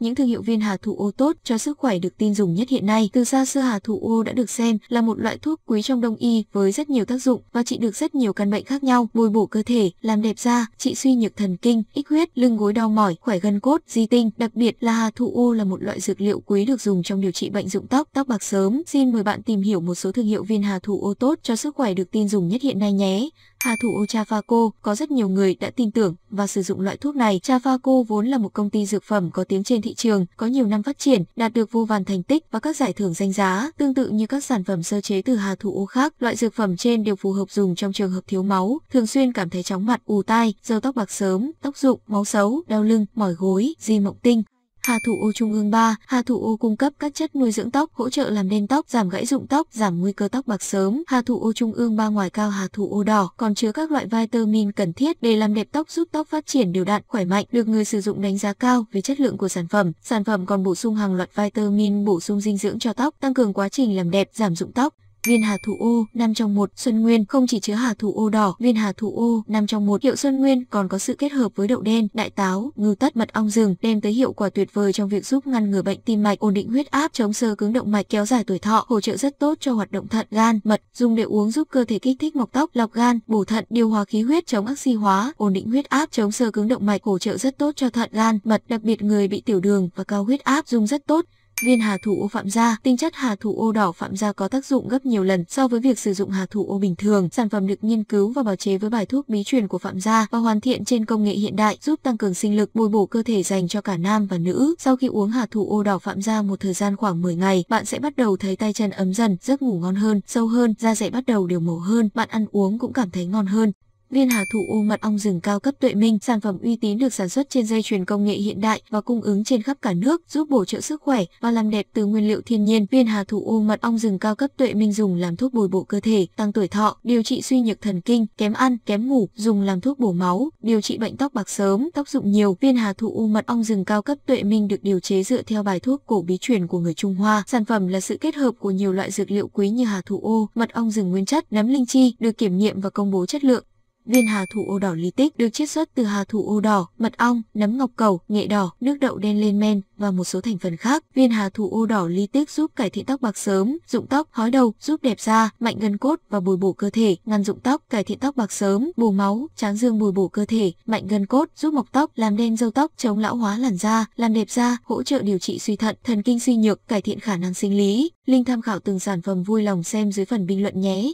Những thương hiệu viên hà thủ ô tốt cho sức khỏe được tin dùng nhất hiện nay. Từ xa xưa hà thủ ô đã được xem là một loại thuốc quý trong đông y với rất nhiều tác dụng và trị được rất nhiều căn bệnh khác nhau, bồi bổ cơ thể, làm đẹp da, trị suy nhược thần kinh, ích huyết, lưng gối đau mỏi, khỏe gân cốt, di tinh. Đặc biệt là hà thủ ô là một loại dược liệu quý được dùng trong điều trị bệnh rụng tóc, tóc bạc sớm. Xin mời bạn tìm hiểu một số thương hiệu viên hà thủ ô tốt cho sức khỏe được tin dùng nhất hiện nay nhé. Hà thủ ô Chavaco có rất nhiều người đã tin tưởng và sử dụng loại thuốc này. Chafaco vốn là một công ty dược phẩm có tiếng trên thị trường, có nhiều năm phát triển, đạt được vô vàn thành tích và các giải thưởng danh giá. Tương tự như các sản phẩm sơ chế từ hà thủ ô khác, loại dược phẩm trên đều phù hợp dùng trong trường hợp thiếu máu, thường xuyên cảm thấy chóng mặt, ù tai, râu tóc bạc sớm, tóc rụng, máu xấu, đau lưng, mỏi gối, di mộng tinh. Hà thủ Ô Trung ương 3, Hà thủ Ô cung cấp các chất nuôi dưỡng tóc, hỗ trợ làm đen tóc, giảm gãy rụng tóc, giảm nguy cơ tóc bạc sớm. Hà thủ Ô Trung ương 3 ngoài cao Hà thủ Ô đỏ còn chứa các loại vitamin cần thiết để làm đẹp tóc giúp tóc phát triển đều đặn, khỏe mạnh, được người sử dụng đánh giá cao về chất lượng của sản phẩm. Sản phẩm còn bổ sung hàng loạt vitamin bổ sung dinh dưỡng cho tóc, tăng cường quá trình làm đẹp, giảm rụng tóc. Viên hà thủ ô 5 trong 1 Xuân Nguyên không chỉ chứa hà thủ ô đỏ, viên hà thủ ô 5 trong 1 hiệu Xuân Nguyên còn có sự kết hợp với đậu đen, đại táo, ngưu tất, mật ong rừng đem tới hiệu quả tuyệt vời trong việc giúp ngăn ngừa bệnh tim mạch, ổn định huyết áp, chống xơ cứng động mạch, kéo dài tuổi thọ, hỗ trợ rất tốt cho hoạt động thận, gan, mật, dùng để uống giúp cơ thể kích thích mọc tóc, lọc gan, bổ thận, điều hòa khí huyết, chống oxy hóa, ổn định huyết áp, chống xơ cứng động mạch, hỗ trợ rất tốt cho thận, gan, mật, đặc biệt người bị tiểu đường và cao huyết áp dùng rất tốt. Viên hà thủ ô phạm gia, tinh chất hà thủ ô đỏ phạm gia có tác dụng gấp nhiều lần so với việc sử dụng hà thủ ô bình thường. Sản phẩm được nghiên cứu và bào chế với bài thuốc bí truyền của phạm gia và hoàn thiện trên công nghệ hiện đại, giúp tăng cường sinh lực, bồi bổ cơ thể dành cho cả nam và nữ. Sau khi uống hà thủ ô đỏ phạm gia một thời gian khoảng 10 ngày, bạn sẽ bắt đầu thấy tay chân ấm dần, giấc ngủ ngon hơn, sâu hơn, da dẻ bắt đầu đều màu hơn, bạn ăn uống cũng cảm thấy ngon hơn. Liên Hà Thụ U mật ong rừng cao cấp tuệ minh, sản phẩm uy tín được sản xuất trên dây chuyền công nghệ hiện đại và cung ứng trên khắp cả nước, giúp bổ trợ sức khỏe và làm đẹp từ nguyên liệu thiên nhiên. Viên Hà Thụ U mật ong rừng cao cấp tuệ minh dùng làm thuốc bồi bổ cơ thể, tăng tuổi thọ, điều trị suy nhược thần kinh, kém ăn, kém ngủ, dùng làm thuốc bổ máu, điều trị bệnh tóc bạc sớm, tóc dụng nhiều. Viên Hà Thụ U mật ong rừng cao cấp tuệ minh được điều chế dựa theo bài thuốc cổ bí truyền của người Trung Hoa. Sản phẩm là sự kết hợp của nhiều loại dược liệu quý như hà thụ ô, mật ong rừng nguyên chất, nấm linh chi, được kiểm nghiệm và công bố chất lượng viên hà thụ ô đỏ ly tích được chiết xuất từ hà thụ ô đỏ, mật ong, nấm ngọc cầu, nghệ đỏ, nước đậu đen lên men và một số thành phần khác. Viên hà thụ ô đỏ ly tích giúp cải thiện tóc bạc sớm, rụng tóc, hói đầu, giúp đẹp da, mạnh gân cốt và bồi bổ cơ thể, ngăn rụng tóc, cải thiện tóc bạc sớm, bù máu, tráng dương bồi bổ cơ thể, mạnh gân cốt, giúp mọc tóc, làm đen râu tóc, chống lão hóa làn da, làm đẹp da, hỗ trợ điều trị suy thận, thần kinh suy nhược, cải thiện khả năng sinh lý. Linh tham khảo từng sản phẩm vui lòng xem dưới phần bình luận nhé.